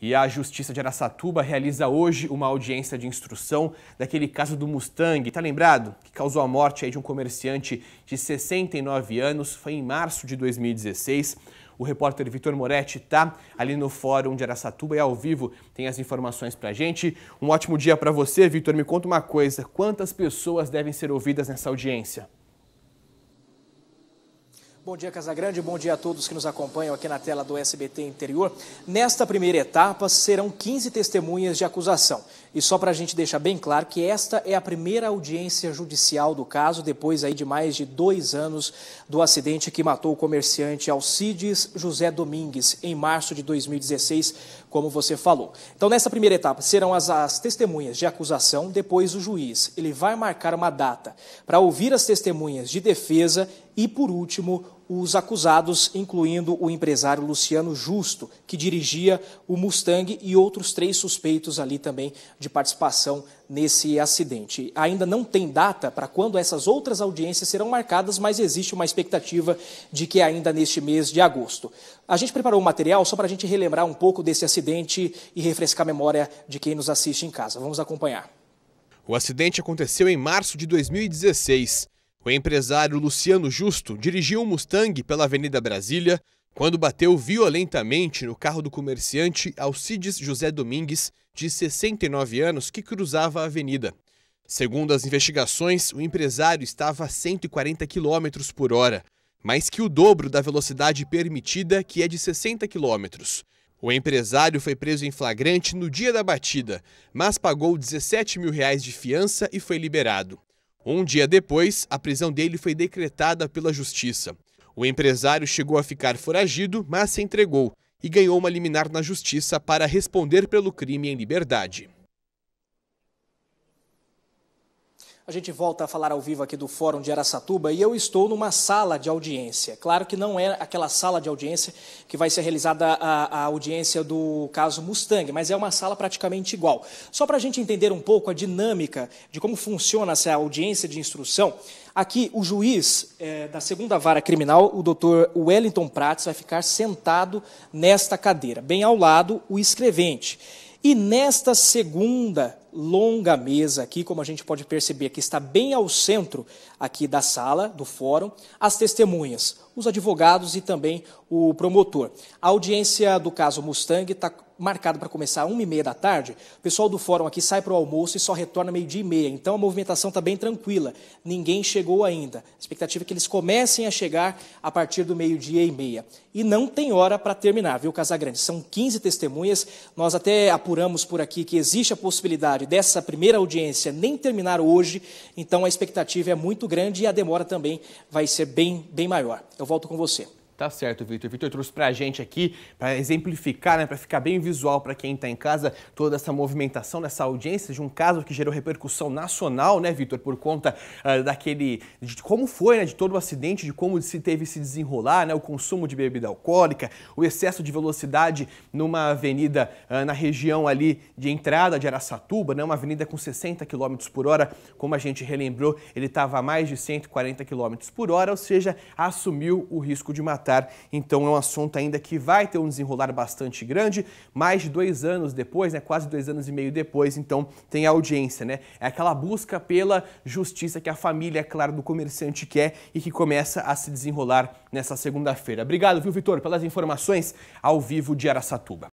E a Justiça de Araçatuba realiza hoje uma audiência de instrução daquele caso do Mustang, tá lembrado? Que causou a morte de um comerciante de 69 anos, foi em março de 2016. O repórter Vitor Moretti tá ali no Fórum de Araçatuba e ao vivo tem as informações pra gente. Um ótimo dia para você, Vitor. Me conta uma coisa, quantas pessoas devem ser ouvidas nessa audiência? Bom dia, Casagrande. Bom dia a todos que nos acompanham aqui na tela do SBT Interior. Nesta primeira etapa, serão 15 testemunhas de acusação. E só para a gente deixar bem claro que esta é a primeira audiência judicial do caso, depois aí de mais de dois anos do acidente que matou o comerciante Alcides José Domingues, em março de 2016, como você falou. Então, nesta primeira etapa, serão as, as testemunhas de acusação, depois o juiz. Ele vai marcar uma data para ouvir as testemunhas de defesa e, por último, os acusados, incluindo o empresário Luciano Justo, que dirigia o Mustang, e outros três suspeitos ali também de participação nesse acidente. Ainda não tem data para quando essas outras audiências serão marcadas, mas existe uma expectativa de que ainda neste mês de agosto. A gente preparou o um material só para a gente relembrar um pouco desse acidente e refrescar a memória de quem nos assiste em casa. Vamos acompanhar. O acidente aconteceu em março de 2016. O empresário Luciano Justo dirigiu um Mustang pela Avenida Brasília quando bateu violentamente no carro do comerciante Alcides José Domingues, de 69 anos, que cruzava a avenida. Segundo as investigações, o empresário estava a 140 km por hora, mais que o dobro da velocidade permitida, que é de 60 km. O empresário foi preso em flagrante no dia da batida, mas pagou 17 mil reais de fiança e foi liberado. Um dia depois, a prisão dele foi decretada pela justiça. O empresário chegou a ficar foragido, mas se entregou e ganhou uma liminar na justiça para responder pelo crime em liberdade. A gente volta a falar ao vivo aqui do Fórum de Aracatuba e eu estou numa sala de audiência. Claro que não é aquela sala de audiência que vai ser realizada a, a audiência do caso Mustang, mas é uma sala praticamente igual. Só para a gente entender um pouco a dinâmica de como funciona essa audiência de instrução, Aqui, o juiz é, da segunda vara criminal, o doutor Wellington Prates, vai ficar sentado nesta cadeira, bem ao lado o escrevente. E nesta segunda longa mesa aqui, como a gente pode perceber que está bem ao centro aqui da sala, do fórum, as testemunhas, os advogados e também o promotor. A audiência do caso Mustang está marcado para começar às 1 e meia da tarde, o pessoal do fórum aqui sai para o almoço e só retorna meio-dia e meia. Então a movimentação está bem tranquila, ninguém chegou ainda. A expectativa é que eles comecem a chegar a partir do meio-dia e meia. E não tem hora para terminar, viu, Casagrande? São 15 testemunhas. Nós até apuramos por aqui que existe a possibilidade dessa primeira audiência nem terminar hoje, então a expectativa é muito grande e a demora também vai ser bem, bem maior. Eu volto com você. Tá certo, Vitor. Vitor trouxe para a gente aqui, para exemplificar, né, para ficar bem visual para quem está em casa, toda essa movimentação nessa audiência de um caso que gerou repercussão nacional, né, Vitor, por conta uh, daquele. de como foi, né, de todo o acidente, de como se teve se desenrolar, né, o consumo de bebida alcoólica, o excesso de velocidade numa avenida uh, na região ali de entrada de Araçatuba, né, uma avenida com 60 km por hora, como a gente relembrou, ele estava a mais de 140 km por hora, ou seja, assumiu o risco de matar então é um assunto ainda que vai ter um desenrolar bastante grande. Mais de dois anos depois, né, quase dois anos e meio depois, então tem a audiência. Né? É aquela busca pela justiça que a família, é claro, do comerciante quer e que começa a se desenrolar nessa segunda-feira. Obrigado, viu, Vitor, pelas informações ao vivo de Araçatuba.